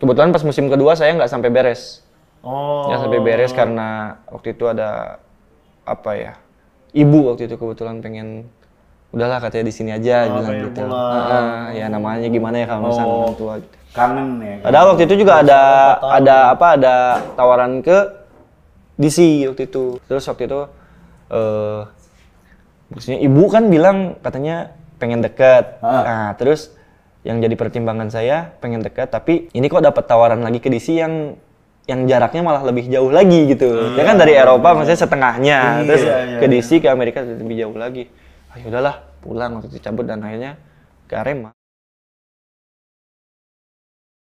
kebetulan pas musim kedua saya nggak sampai beres. Oh. Nggak sampai beres karena waktu itu ada apa ya? Ibu waktu itu kebetulan pengen udahlah katanya di sini aja oh, bilang gitu. Ah, ya namanya gimana ya kalau misalnya oh, orang tua gitu. Kangen ya. Kangen. Padahal waktu itu juga ada ada apa ada tawaran ke DC waktu itu. Terus waktu itu eh uh, maksudnya ibu kan bilang katanya pengen deket. Ah. Nah, terus yang jadi pertimbangan saya pengen dekat tapi ini kok dapat tawaran lagi ke DC yang yang jaraknya malah lebih jauh lagi gitu hmm. ya kan dari Eropa hmm. maksudnya setengahnya iya, terus iya, iya. ke DC ke Amerika lebih jauh lagi ah, ya udahlah pulang waktu dicabut dan akhirnya ke Arema